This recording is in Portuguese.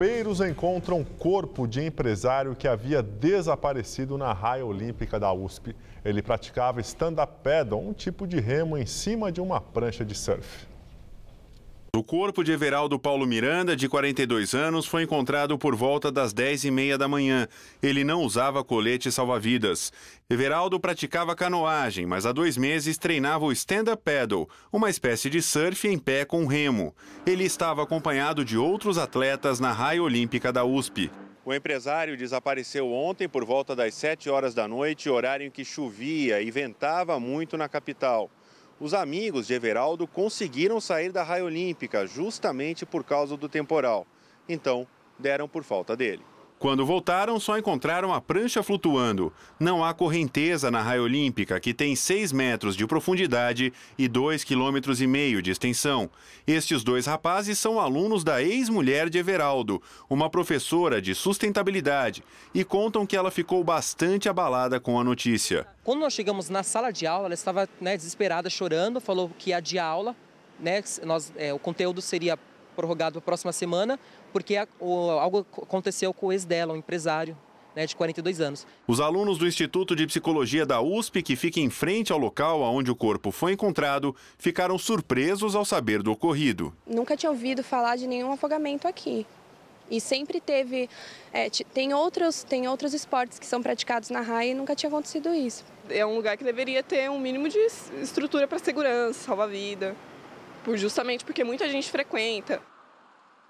Bombeiros encontram corpo de empresário que havia desaparecido na raia olímpica da USP. Ele praticava stand-up paddle, um tipo de remo em cima de uma prancha de surf. O corpo de Everaldo Paulo Miranda, de 42 anos, foi encontrado por volta das 10h30 da manhã. Ele não usava colete salva-vidas. Everaldo praticava canoagem, mas há dois meses treinava o stand-up paddle, uma espécie de surf em pé com remo. Ele estava acompanhado de outros atletas na raia olímpica da USP. O empresário desapareceu ontem por volta das 7 horas da noite, horário em que chovia e ventava muito na capital os amigos de Everaldo conseguiram sair da raia olímpica justamente por causa do temporal. Então, deram por falta dele. Quando voltaram, só encontraram a prancha flutuando. Não há correnteza na raia olímpica, que tem 6 metros de profundidade e 2,5 km de extensão. Estes dois rapazes são alunos da ex-mulher de Everaldo, uma professora de sustentabilidade, e contam que ela ficou bastante abalada com a notícia. Quando nós chegamos na sala de aula, ela estava né, desesperada, chorando, falou que ia de aula, né, nós, é, o conteúdo seria prorrogado para a próxima semana, porque algo aconteceu com o ex dela, um empresário né, de 42 anos. Os alunos do Instituto de Psicologia da USP, que fica em frente ao local onde o corpo foi encontrado, ficaram surpresos ao saber do ocorrido. Nunca tinha ouvido falar de nenhum afogamento aqui. E sempre teve. É, tem, outros, tem outros esportes que são praticados na raia e nunca tinha acontecido isso. É um lugar que deveria ter um mínimo de estrutura para segurança, salva-vida. Tipo, justamente porque muita gente frequenta.